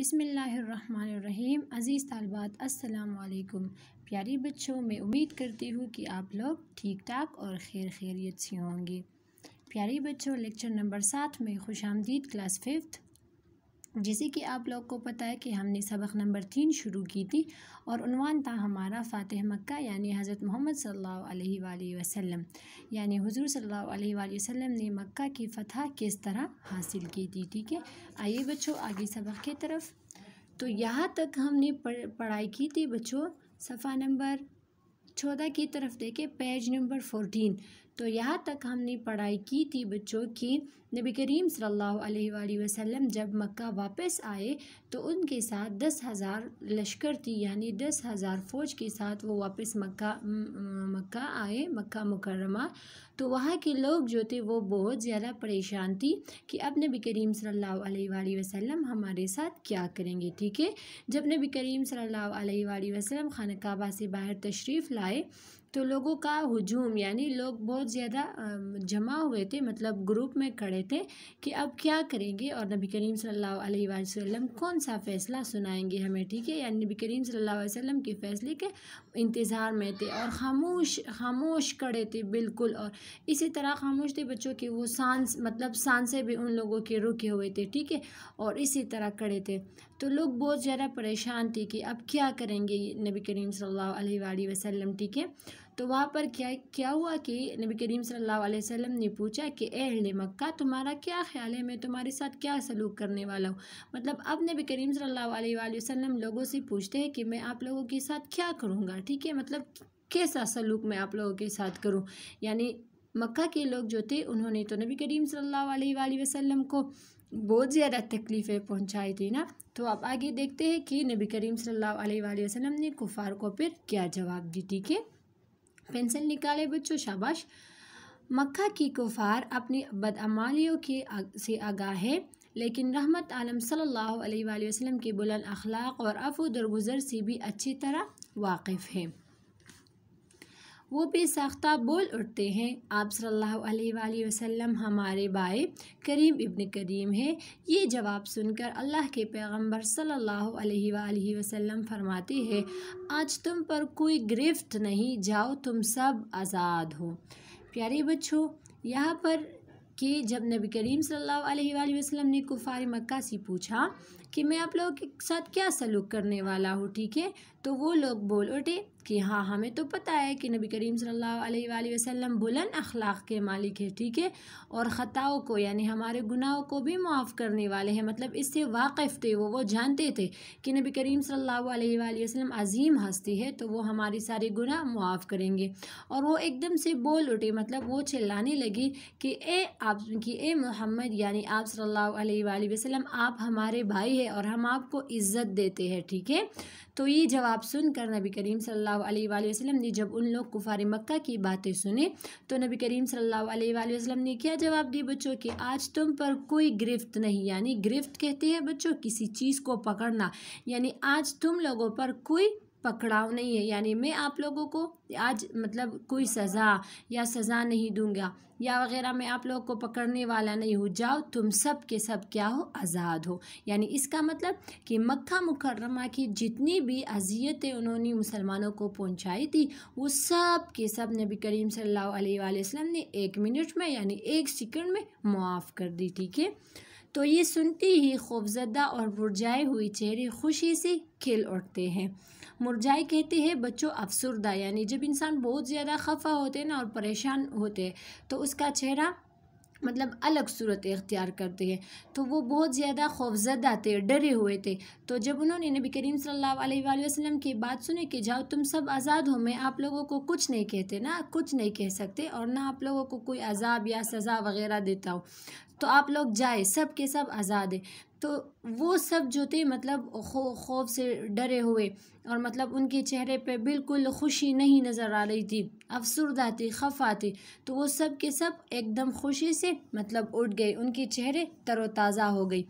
बिसमीम अज़ीज़ तालबात असलकुम प्यारे बच्चों मैं उम्मीद करती हूँ कि आप लोग ठीक ठाक और खैर खैरियत से होंगे प्यारे बच्चों लेक्चर नंबर सात में खुश आमदीद क्लास फिफ्थ जैसे कि आप लोग को पता है कि हमने सबक नंबर तीन शुरू की थी और उनवान था हमारा फ़ातह मक्का यानी हज़रत मोहम्मद सल्लल्लाहु वसम वसल्लम यानी हुजूर सल्लल्लाहु अलैहि वसल्लम ने मक्का की फतह किस तरह हासिल की थी ठीक है आइए बच्चों आगे सबक की तरफ तो यहाँ तक हमने पढ़ाई की थी बच्चों सफ़ा नंबर चौदह की तरफ देखे पेज नंबर फोरटीन तो यहाँ तक हमने पढ़ाई की थी बच्चों की नबी करीम सल्ला वसलम जब मक्का वापस आए तो उनके साथ दस हज़ार लश्कर थी यानी दस हज़ार फ़ौज के साथ वो वापस मक्का मक्का आए मक्का मुकरमा तो वहाँ के लोग जो थे वो बहुत ज़्यादा परेशान थी कि अब नबी करीम सल्ला अलैहि हमारे साथ क्या करेंगे ठीक है जब नबी करीम सल्ला वसम खान क़ाबा से बाहर तशरीफ़ लाए तो लोगों का हुजूम यानी लोग बहुत ज़्यादा जमा हुए थे मतलब ग्रुप में खड़े थे कि अब क्या करेंगे और नबी करीम सल्लल्लाहु अलैहि वसल्लम कौन सा फ़ैसला सुनाएंगे हमें ठीक है यानी नबी करीम सल्लल्लाहु अलैहि वसल्लम के फ़ैसले के इंतज़ार में थे और खामोश खामोश खड़े थे बिल्कुल और इसी तरह खामोश थे बच्चों के वो सांस मतलब सांसें भी उन लोगों के रुके हुए थे ठीक है और इसी तरह खड़े थे तो लोग बहुत ज़्यादा परेशान थे कि अब क्या करेंगे नबी करीम सल्लल्लाहु अलैहि वसल्लम ठीक है तो वहाँ पर क्या क्या हुआ कि नबी करीम सल्लल्लाहु अलैहि वसल्लम ने पूछा कि अहल मक्का तुम्हारा क्या ख्याल है मैं तुम्हारे साथ क्या सलूक करने वाला हूँ मतलब अब नबी करीम सल्लल्लाहु अलैहि वसल्लम लोगों से पूछते हैं कि मैं आप लोगों के साथ क्या करूँगा ठीक है मतलब कैसा सलूक मैं आप लोगों के साथ करूँ यानी मक्का के लोग जो थे उन्होंने तो नबी करीम सल्लल्लाहु अलैहि वसल्लम को बहुत ज़्यादा तकलीफ़ें पहुँचाई थी ना तो आप आगे देखते हैं कि नबी करीम सल्लल्लाहु अलैहि वसल्लम ने कुफार को फिर क्या जवाब दी ठीक है पेंसिल निकाले बच्चों शाबाश मक्का की कुफार अपनी बदअमालियों के से आगा है लेकिन रहमत आलम सल्लल्लाहु अलैहि वसल्लम के बुलंद अखलाक और अफो दरगुजर से भी अच्छी तरह वाकिफ़ है वो बेसाख्ता बोल उठते हैं आप सल्लल्लाहु अलैहि वसल्लम हमारे बाए करीम इब्न करीम हैं ये जवाब सुनकर अल्लाह के पैगंबर सल्लल्लाहु अलैहि वसल्लम फरमाते हैं आज तुम पर कोई गिरफ्त नहीं जाओ तुम सब आज़ाद हो प्यारे बच्चों यहाँ पर कि जब नबी करीम सल्लल्लाहु अलैहि वसल्लम ने कुफार मक्का से पूछा कि मैं आप लोगों के साथ क्या सलूक करने वाला हूँ ठीक है तो वो लोग बोल उठे कि हाँ हमें तो पता है कि नबी करीम सल्लल्लाहु अलैहि वसल्लम बुलंद अखलाक के मालिक है ठीक है और ख़ताओं को यानी हमारे गुनाहों को भी माफ़ करने वाले हैं मतलब इससे वाकिफ़ थे वो वो जानते थे कि नबी करीम सल्लल्लाहु अलैहि वसल्लम अजीम हस्ती है तो वो हमारी सारे गुनाह माफ़ करेंगे और वो एकदम से बोल उठे मतलब वो चिल्लाने लगी कि ए आप कि ए मोहम्मद यानी आप सल्लल्लाहु अलैहि वसल्लम आप हमारे भाई है और हम आपको इज़्ज़त देते हैं ठीक है तो ये जवाब ख्वाब सुनकर नबी करीम सल्लल्लाहु अलैहि वसल्लम ने जब उन लोग कुफार मक्का की बातें सुने तो नबी करीम सल्लल्लाहु अलैहि वसल्लम ने क्या जवाब दिए बच्चों कि आज तुम पर कोई गिरफ्त नहीं यानी गिरफ्त कहते हैं बच्चों किसी चीज़ को पकड़ना यानी आज तुम लोगों पर कोई पकड़ाव नहीं है यानी मैं आप लोगों को आज मतलब कोई सज़ा या सज़ा नहीं दूंगा या वगैरह मैं आप लोगों को पकड़ने वाला नहीं हूँ जाओ तुम सब के सब क्या हो आज़ाद हो यानी इसका मतलब कि मक्का मुकर्रमा की जितनी भी अजियतें उन्होंने मुसलमानों को पहुँचाई थी वो सब के सब नबी करीम सल्लल्लाहु अलैहि वसल्लम ने एक मिनट में यानी एक सेकंड में मुआफ़ कर दी ठीक है तो ये सुनते ही खौफजदा और मुरझाए हुए चेहरे खुशी से खिल उठते हैं मुरझाए कहते हैं बच्चों अफसरदा यानी जब इंसान बहुत ज़्यादा खफा होते हैं ना और परेशान होते हैं तो उसका चेहरा मतलब अलग सूरत इख्तियार करते हैं तो वो बहुत ज़्यादा खौफजदा थे डरे हुए थे तो जब उन्होंने नबी करीम सल्लल्लाहु अलैहि वसल्लम की बात सुने कि जाओ तुम सब आज़ाद हो मैं आप लोगों को कुछ नहीं कहते ना कुछ नहीं कह सकते और ना आप लोगों को कोई अजाब या सज़ा वगैरह देता हूँ तो आप लोग जाए सब के सब आज़ाद है तो वो सब जो थे मतलब खौफ से डरे हुए और मतलब उनके चेहरे पे बिल्कुल खुशी नहीं नज़र आ रही थी अफसरदा थी खफा थी तो वो सब के सब एकदम खुशी से मतलब उठ गए उनके चेहरे तरोताज़ा हो गई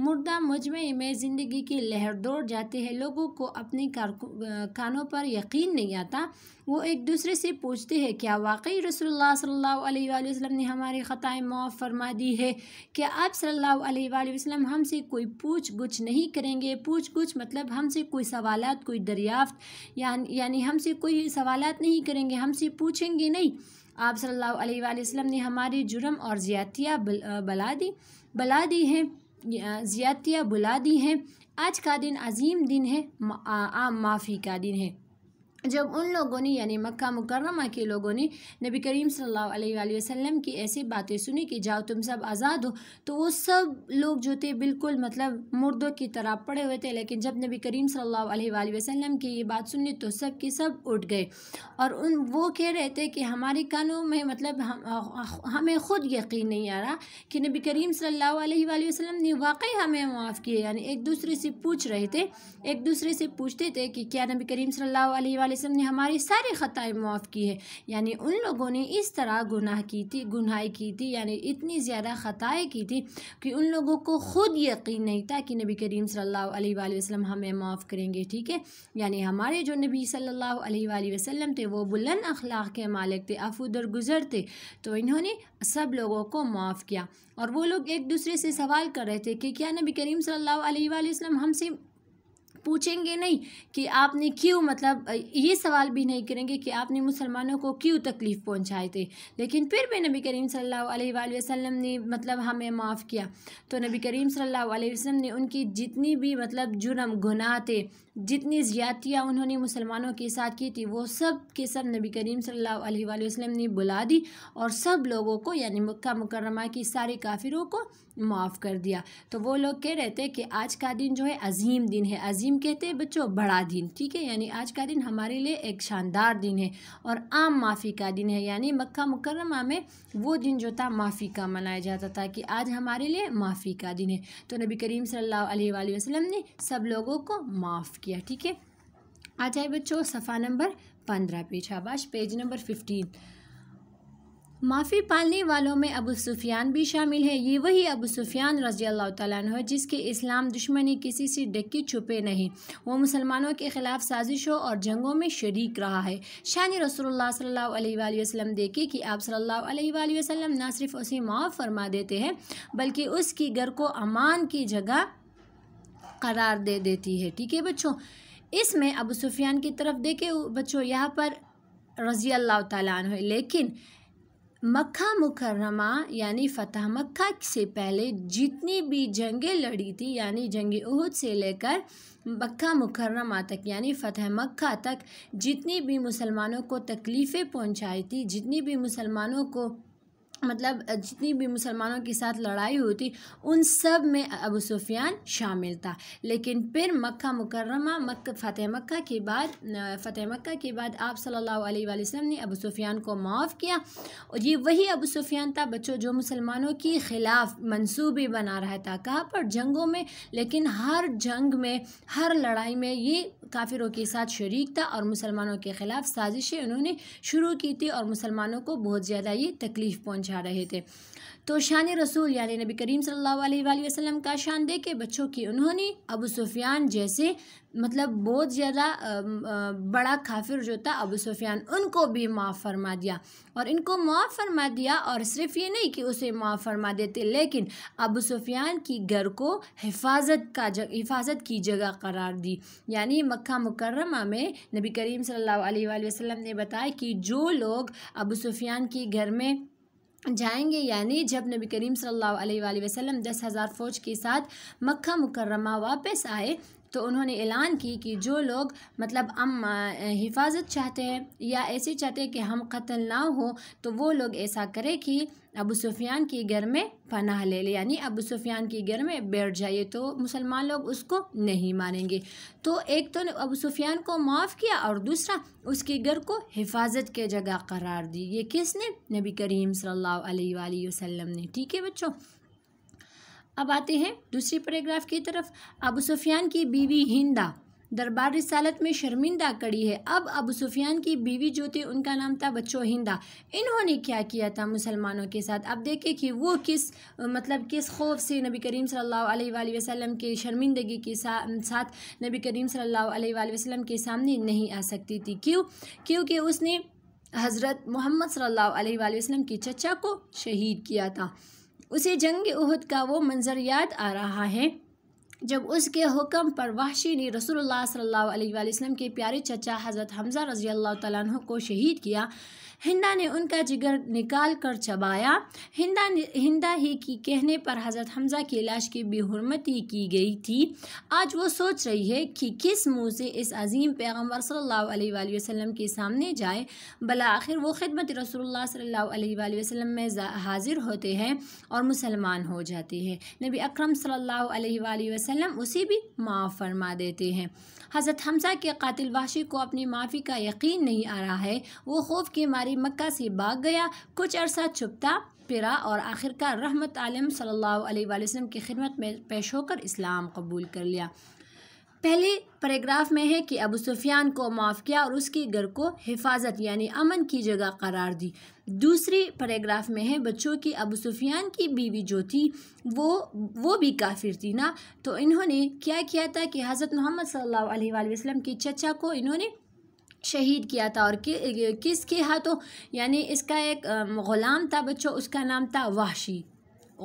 मुर्दा मुजमे में ज़िंदगी की लहर दौड़ जाते हैं लोगों को अपने कानों पर यकीन नहीं आता वो एक दूसरे से पूछते हैं क्या वाकई रसोल्ला सल्ला वसलम ने हमारे ख़ाएँ मुआफ़ फरमा दी है क्या आप सल्ला वसलम हमसे कोई पूछ गुछ नहीं करेंगे पूछ गुछ मतलब हमसे कोई सवालत कोई दरियाफ्त यानी हमसे कोई सवालत नहीं करेंगे हमसे पूछेंगे नहीं आप सल्लल्लाहु अलैहि वसल्लम ने हमारे जुर्म और ज्यातिया बला दी बला दी हैं ज़्यादतियाँ बुला दी हैं आज का दिन अजीम दिन है आम माफ़ी का दिन है जब उन लोगों ने यानी मक्का मुकर्रमा के लोगों ने नबी करीम सल्लल्लाहु अलैहि वसल्लम की ऐसी बातें सुनी कि जाओ तुम सब आज़ाद हो तो वो सब लोग जो थे बिल्कुल मतलब मुर्दों की तरह पड़े हुए थे लेकिन जब नबी करीम सल्लल्लाहु अलैहि वसल्लम की ये बात सुनी तो सब के सब उठ गए और उन वो कह रहे थे कि हमारे कानों में मतलब हम, हमें खुद यकीन नहीं आ रहा कि नबी करीम सल्लल्लाहु अलैहि वसल्लम ने वाकई हमें माफ़ किए यानी एक दूसरे से पूछ रहे थे एक दूसरे से पूछते थे कि क्या नबी करीम सल्लल्लाहु अलैहि वसल्लम ने हमारी सारी ख़ताएँ मुआफ़ की है यानी उन लोगों ने इस तरह गुनाह की थी गुनाह की थी यानी इतनी ज़्यादा ख़ताएँ की थी कि उन लोगों को ख़ुद यकीन नहीं था कि नबी करीम सल्लल्लाहु अलैहि वसल्लम हमें माफ़ करेंगे ठीक है यानी हमारे जो नबी सल्लल्लाहु अलैहि वसल्लम थे वो बुलंद अखलाक के मालिक थे अफूदर गुज़र थे तो इन्होंने सब लोगों को माफ़ किया और वो लोग एक दूसरे से सवाल कर रहे थे कि क्या नबी करीम सल्लल्लाहु अलैहि वसल्लम हमसे पूछेंगे नहीं कि आपने क्यों मतलब ये सवाल भी नहीं करेंगे कि आपने मुसलमानों को क्यों तकलीफ़ पहुँचाए थे लेकिन फिर भी नबी करीम सल्लल्लाहु अलैहि वसल्लम ने मतलब हमें माफ़ किया तो नबी करीम सल्लल्लाहु अलैहि वसल्लम ने उनकी जितनी भी मतलब जुर्म गुनाह थे जितनी ज़्यादतियाँ उन्होंने मुसलमानों के साथ की थी वो सब के सब नबी करीम सल्लल्लाहु अलैहि वसल्लम ने बुला दी और सब लोगों को यानी मक्का मुकरमा की सारी काफिरों को माफ़ कर दिया तो वो लोग कह रहे थे कि आज का दिन जो है अजीम दिन है अजीम कहते हैं बच्चों बड़ा दिन ठीक है यानी आज का दिन हमारे लिए एक शानदार दिन है और आम माफ़ी का दिन है यानी मक्का मुकरमा में वो दिन जो था माफ़ी का मनाया जाता था कि आज हमारे लिए माफ़ी का दिन है तो नबी करीम सल्लल्लाहु अलैहि वसल्लम ने सब लोगों को माफ़ किया ठीक है आ जाए बच्चों सफ़ा नंबर पंद्रह पे शाबाश पेज नंबर फिफ्टीन माफ़ी पालने वालों में अबू सुफियान भी शामिल है ये वही अबू सुफियान रजी अल्लाह तन है जिसके इस्लाम दुश्मनी किसी से डक्की छुपे नहीं वो मुसलमानों के ख़िलाफ़ साजिशों और जंगों में शरीक रहा है शान रसोल्ला सल्ला वसलम देखे कि आप सल्ला वसलम ना सिर्फ उसे माफ़ फरमा देते हैं बल्कि उसकी घर को अमान की जगह करार दे देती है ठीक है बच्चों इसमें अबू सुफियान की तरफ देखे बच्चों यहाँ पर रज़ी अल्लाह तु लेकिन मक्का मुकरमा यानी फ़तह मक्का से पहले जितनी भी जंगें लड़ी थी यानी जंग उहद से लेकर मक्का मुकरमा तक यानी फ़तह मक्का तक जितनी भी मुसलमानों को तकलीफ़ें पहुंचाई थी जितनी भी मुसलमानों को मतलब जितनी भी मुसलमानों के साथ लड़ाई हुई थी उन सब में अबू सुफियान शामिल था लेकिन फिर मक्का मुकर्रमा मक् फ़तेह मक्का के बाद फ़तेह मक्का के बाद आप सल्लल्लाहु अलैहि वसल्लम ने अबू सुफियान को माफ़ किया और ये वही अबू सुफियान था बच्चों जो मुसलमानों के ख़िलाफ़ मंसूबे बना रहा था कहाँ पर जंगों में लेकिन हर जंग में हर लड़ाई में ये काफिरों के साथ शरीक था और मुसलमानों के ख़िलाफ़ साजिशें उन्होंने शुरू की थी और मुसलमानों को बहुत ज़्यादा ये तकलीफ़ पहुँचा रहे थे तो शान रसूल यानी नबी करीम सल्लल्लाहु अलैहि वसल्लम का शान देखे बच्चों की उन्होंने अबू सुफियान जैसे मतलब बहुत ज़्यादा बड़ा काफिर जो था अबू सुफियान उनको भी माफ़ फरमा दिया और इनको माफ़ फरमा दिया और सिर्फ ये नहीं कि उसे माफ़ फरमा देते लेकिन अबू सुफियान की घर को हिफाजत का जग हिफाजत की जगह करार दी यानी मक्का मुकर्रमा में नबी करीम सल्लल्लाहु अलैहि वसल्लम ने बताया कि जो लोग अबू सुफियान के घर में जाएंगे यानी जब नबी करीम सल्लल्लाहु अलैहि वसल्लम दस हज़ार फ़ौज के साथ मक्का मुकर्रमा वापस आए तो उन्होंने ऐलान की कि जो लोग मतलब हम हिफाजत चाहते हैं या ऐसे चाहते हैं कि हम कत्ल ना हो तो वो लोग ऐसा करें कि अबू सुफियान के घर में पनाह ले ले यानी अबू सुफियान के घर में बैठ जाइए तो मुसलमान लोग उसको नहीं मानेंगे तो एक तो अबू सुफियान को माफ़ किया और दूसरा उसके घर को हिफाजत के जगह करार दी ये किसने नबी करीम सल्लल्लाहु अलैहि वसल्लम ने ठीक है बच्चों अब आते हैं दूसरी पैराग्राफ की तरफ अबू सुफियान की बीवी हिंदा दरबार रिसालत में शर्मिंदा कड़ी है अब अबू सुफियान की बीवी जो थी उनका नाम था बच्चों हिंदा इन्होंने क्या किया था मुसलमानों के साथ अब देखिए कि वो किस मतलब किस खौफ से नबी करीम सल्लल्लाहु अलैहि वसल्लम के शर्मिंदगी के साथ नबी करीम सल्लल्लाहु अलैहि वसल्लम के सामने नहीं आ सकती थी क्यों क्योंकि उसने हज़रत मोहम्मद सल्लल्लाहु अलैहि वसल्लम की चचा को शहीद किया था उसे जंग उहद का वो मंज़र याद आ रहा है जब उसके हुक्म पर वाशी ने रसूलुल्लाह सल्लल्लाहु अलैहि वसल्लम के प्यारे चचा हज़रत हमज़ा रज़ी अल्लाह तु को शहीद किया हिंदा ने उनका जिगर निकाल कर चबाया हिंदा हिंदा ही की कहने पर हज़रत हमज़ा की लाश की बेहरमती की गई थी आज वो सोच रही है कि किस मुँह से इस अजीम पैगम्बर सल्ला वसम के सामने जाए भला आखिर वो खिदमत रसोल्ला सल्ला वसम में हाजिर होते हैं और मुसलमान हो जाते हैं नबी अक्रम सल्ला वसलम उसे भी माफ़ फरमा देते हैं हज़रत हमज़ा के कातिल वाशी को अपनी माफ़ी का यकीन नहीं आ रहा है वो खौफ के मारे कारी मक्का से भाग गया कुछ अरसा छुपता फिरा और आखिरकार रहमत आलम सल्लल्लाहु अलैहि वसल्लम की खिदमत में पेश होकर इस्लाम कबूल कर लिया पहले पैराग्राफ में है कि अबू सुफियान को माफ़ किया और उसके घर को हिफाजत यानी अमन की जगह करार दी दूसरी पैराग्राफ में है बच्चों की अबू सुफियान की बीवी जो थी वो वो भी काफिर थी ना तो इन्होंने क्या किया था कि हज़रत मोहम्मद सल्लल्लाहु अलैहि वसल्लम की चचा को इन्होंने शहीद किया था और कि, किसके हाथों यानी इसका एक ग़ुलाम था बच्चों उसका नाम था वाशी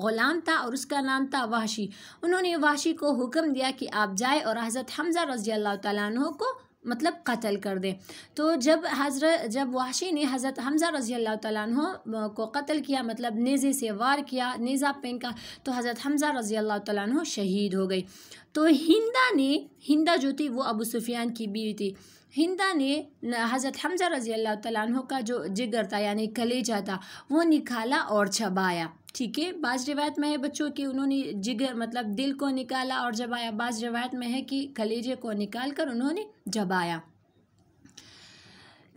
ग़ुलाम था और उसका नाम था वाशी उन्होंने वाशी को हुक्म दिया कि आप जाए और हज़रत हमज़ा रज़ी अल्लाह तु को मतलब कत्ल कर दें तो जब हजरत जब वाशी ने हज़रत हमज़ा रज़ी अल्लाह तु को कत्ल किया मतलब नेज़े से वार किया नेज़ा पेंका तो हज़रत हमज़ा रज़ी अल्लाह तु शहीद हो गई तो हिंदा ने हिंदा जो थी वो अबू सुफियान की बीवी थी हिंदा ने हज़रत हमजा रज़ी अल्लाह तु का जो जिगर था यानी कलेजा था वो निकाला और छबाया ठीक है बाज़ रिवायत में है बच्चों कि उन्होंने जिगर मतलब दिल को निकाला और जबाया बाज़ रिवायत में है कि कलेजे को निकाल कर उन्होंने जबाया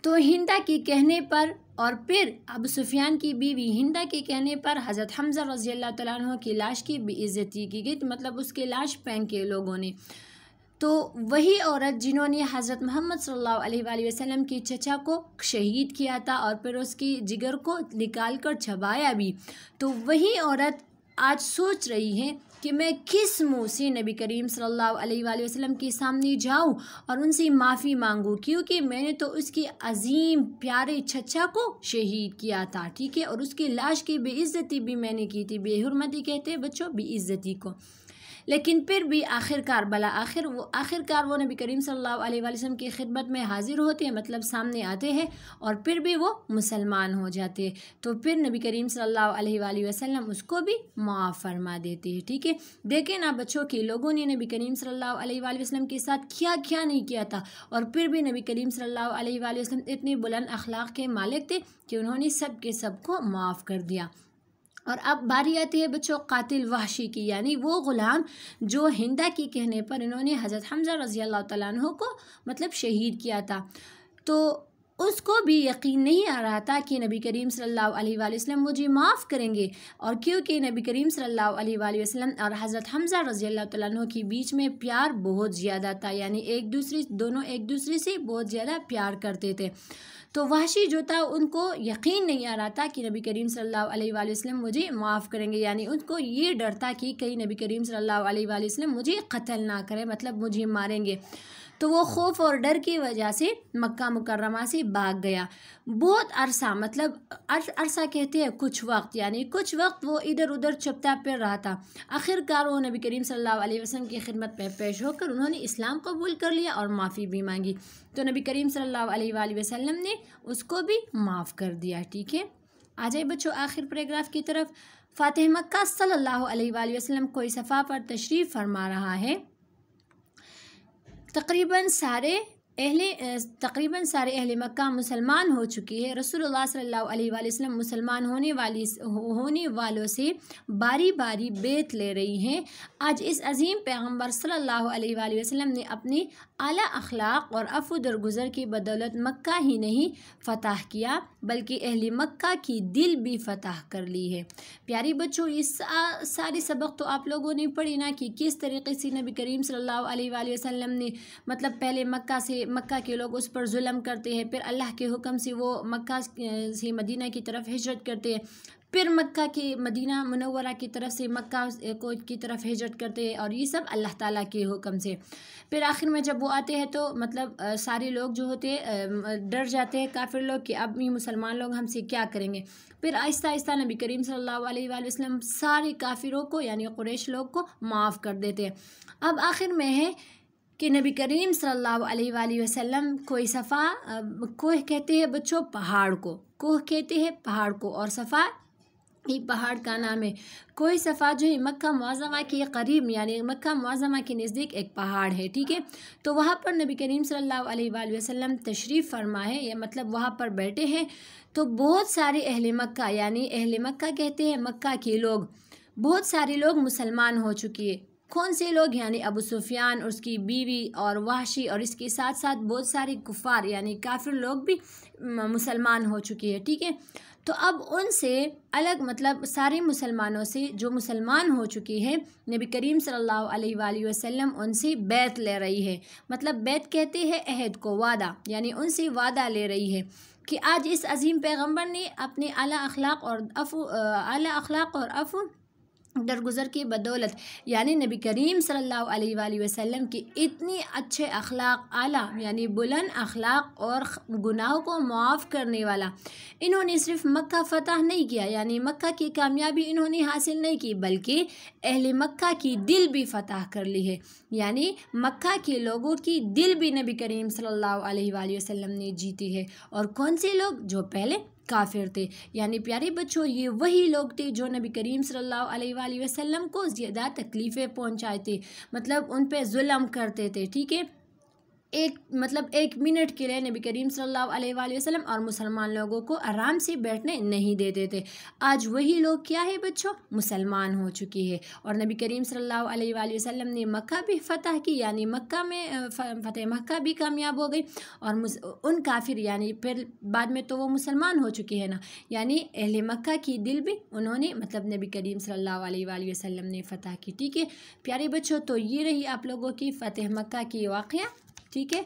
तो हिंदा के कहने पर और फिर अब सुफियान की बीवी हिंदा के कहने पर हज़रत हमजा रज़ी अल्लाह तु की लाश की बेइज्जती की गई तो मतलब उसके लाश के लोगों ने तो वही औरत जिन्होंने हज़रत मोहम्मद सल्लल्लाहु अलैहि वसल्लम की चचा को शहीद किया था और फिर उसकी जिगर को निकाल कर छबाया भी तो वही औरत आज सोच रही है कि मैं किस मुँह से नबी करीम सल्लल्लाहु अलैहि वसल्लम के सामने जाऊं और उनसे माफ़ी मांगूं क्योंकि मैंने तो उसकी अजीम प्यारे छच्छा को शहीद किया था ठीक है और उसकी लाश की बेइज्जती भी मैंने की थी बेहरमती कहते हैं बच्चों बेइज्जती को लेकिन फिर भी आखिरकार भला आखिर वो आखिरकार वो नबी करीम सल्लल्लाहु अलैहि वसल्लम की खिदमत में हाजिर होते हैं मतलब सामने आते हैं और फिर भी वो मुसलमान हो जाते हैं तो फिर नबी करीम सल्लल्लाहु अलैहि वसल्लम उसको भी माफ़ फरमा देते हैं ठीक है देखें ना बच्चों के लोगों ने नबी करीम सल्लल्लाहु अलैहि वसल्लम के साथ क्या क्या नहीं किया था और फिर भी नबी करीम सल्लल्लाहु अलैहि वसल्लम इतने बुलंद अखलाक के मालिक थे कि उन्होंने सब के सब को माफ़ कर दिया और अब बारी आती है बच्चों कातिल वाशी की यानी वो ग़ुलाम जो हिंदा की कहने पर इन्होंने हज़रत हमज़ा रज़ी अल्लाह तु को मतलब शहीद किया था तो उसको भी यकीन नहीं आ रहा था कि नबी करीम सल्लल्लाहु अलैहि वसल्लम मुझे माफ़ करेंगे और क्योंकि नबी करीम सल्लल्लाहु अलैहि वसल्लम और हज़रत हमज़ा रज़ी अल्लाह तु के बीच में प्यार बहुत ज़्यादा था यानी एक दूसरे दोनों एक दूसरे से बहुत ज़्यादा प्यार करते थे तो वाशी जो था उनको यकीन नहीं आ रहा था कि नबी करीम सल्लल्लाहु अलैहि वसल्लम मुझे माफ़ करेंगे यानी उनको ये डर था कि कहीं नबी करीम सल्लल्लाहु अलैहि वसल्लम मुझे कत्ल ना करें मतलब मुझे मारेंगे तो वो खौफ और डर की वजह से मक्का मुकर्रमा से भाग गया बहुत अरसा मतलब अरसा कहते हैं कुछ वक्त यानी कुछ वक्त वो इधर उधर चपता फिर रहा था आखिरकार वो नबी करीम सल्लल्लाहु अलैहि वसल्लम की खिदमत में पेश होकर उन्होंने इस्लाम कबूल कर लिया और माफ़ी भी मांगी तो नबी करीम सल्लल्लाहु अलैहि वसल्लम ने उसको भी माफ़ कर दिया ठीक है आ जाए बच्चों आखिर पैराग्राफ की तरफ फ़ातह मक्का सल्लल्लाहु अलैहि वसल्लम कोई सफ़ा पर तशरीफ़ फरमा रहा है तकरीबन सारे अहले तकरीबन सारे अहले मक्का मुसलमान हो चुके हैं रसूलुल्लाह सल्लल्लाहु अलैहि वसल्लम मुसलमान होने वाली होने वालों से बारी बारी बेत ले रही हैं आज इस अजीम पैगंबर सल्लल्लाहु अलैहि वसल्लम ने अपनी आला अखलाक और अफुदर गुज़र की बदौलत मक्का ही नहीं फ़तह किया बल्कि अहल मक्का की दिल भी फतह कर ली है प्यारी बच्चों ये सा, सारे सबक तो आप लोगों ने पढ़े ना कि किस तरीके से नबी करीम सल्लल्लाहु अलैहि वसल्लम ने मतलब पहले मक्का से मक्का के लोग उस पर जुल्म करते हैं फिर अल्लाह के हुक्म से वो मक्का से मदीना की तरफ हिजरत करते हैं फिर मक्का के मदीना मनवरा की तरफ से मक्का को की तरफ हिजट करते हैं और ये सब अल्लाह ताला के हुक्म से फिर आखिर में जब वो आते हैं तो मतलब सारे लोग जो होते हैं डर जाते हैं काफिर लोग कि अब ये मुसलमान लोग हमसे क्या करेंगे फिर आहिस्ता आहिस्ता नबी करीम सल्लल्लाहु अलैहि वसल्लम सारे काफिरों को यानी कुरेश लोग को माफ़ कर देते हैं अब आखिर में है कि नबी करीम सल्लल्लाहु अलैहि वसल्लम कोई सफ़ा कोह कहते हैं बच्चों पहाड़ को कोह कहते हैं पहाड़ को और सफ़ा ये पहाड़ का नाम है कोई सफ़ा जो है मक्का मुआजमा के करीब यानी मक्का मुआजमा के नज़दीक एक पहाड़ है ठीक है तो वहाँ पर नबी करीम सल्लल्लाहु अलैहि वसल्लम तशरीफ़ फरमा है या मतलब वहाँ पर बैठे हैं तो बहुत सारे अहल मक्का यानी अहल मक्का कहते हैं मक्का के लोग बहुत सारे लोग मुसलमान हो चुके हैं कौन से लोग यानी अबू सुफियान उसकी बीवी और वाशी और इसके साथ साथ बहुत सारे कुफार यानी काफिर लोग भी मुसलमान हो चुके हैं ठीक है थीके? तो अब उनसे अलग मतलब सारे मुसलमानों से जो मुसलमान हो चुकी है नबी करीम सल्लल्लाहु अलैहि वसल्लम उनसे बैत ले रही है मतलब बैत कहते हैं अहद को वादा यानी उनसे वादा ले रही है कि आज इस अजीम पैगंबर ने अपने अला अखलाक और अफ़ अला अखलाक और अफ़ दरगुजर की बदौलत यानी नबी करीम सल्लल्लाहु अलैहि वसल्लम की इतनी अच्छे अखलाक आला यानी बुलंद अखलाक और गुनाहों को माफ़ करने वाला इन्होंने सिर्फ मक्का फ़तह नहीं किया यानी मक्का की कामयाबी इन्होंने हासिल नहीं की बल्कि अहल मक्का की दिल भी फ़तह कर ली है यानी मक्का के लोगों की दिल भी नबी करीम सल्लल्लाहु अलैहि वसल्लम ने जीती है और कौन से लोग जो पहले काफिर थे यानी प्यारे बच्चों ये वही लोग थे जो नबी करीम सल्लल्लाहु अलैहि वसल्लम को ज़्यादा तकलीफ़ें पहुँचाए थे मतलब उन पर म करते थे ठीक है एक मतलब एक मिनट के लिए नबी करीम सल्लल्लाहु अलैहि वसल्लम और मुसलमान लोगों को आराम से बैठने नहीं देते थे आज वही लोग क्या है बच्चों मुसलमान हो चुकी है और नबी करीम सल्लल्लाहु अलैहि वसल्लम ने मक्का भी फतह की यानी मक्का में फतेह मक्का भी कामयाब हो गई और उन काफिर यानी फिर बाद में तो वो मुसलमान हो चुके हैं ना यानी अहल मक्का की दिल भी उन्होंने मतलब नबी करीम सल्ला अलैहि ने फतह की ठीक है प्यारे बच्चों तो ये रही आप लोगों की फ़तेह मक्का की वाक़ ठीक है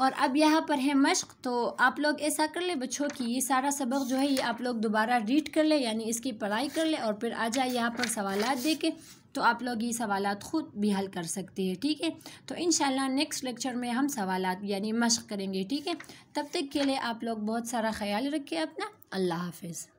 और अब यहाँ पर है मश्क तो आप लोग ऐसा कर ले बच्चों कि ये सारा सबक जो है ये आप लोग दोबारा रीड कर ले यानी इसकी पढ़ाई कर ले और फिर आ जाए यहाँ पर सवाल दे के तो आप लोग ये सवाल खुद भी हल कर सकते हैं ठीक है तो इन नेक्स्ट लेक्चर में हम सवाल यानी मश्क करेंगे ठीक है तब तक के लिए आप लोग बहुत सारा ख्याल रखें अपना अल्लाह हाफिज़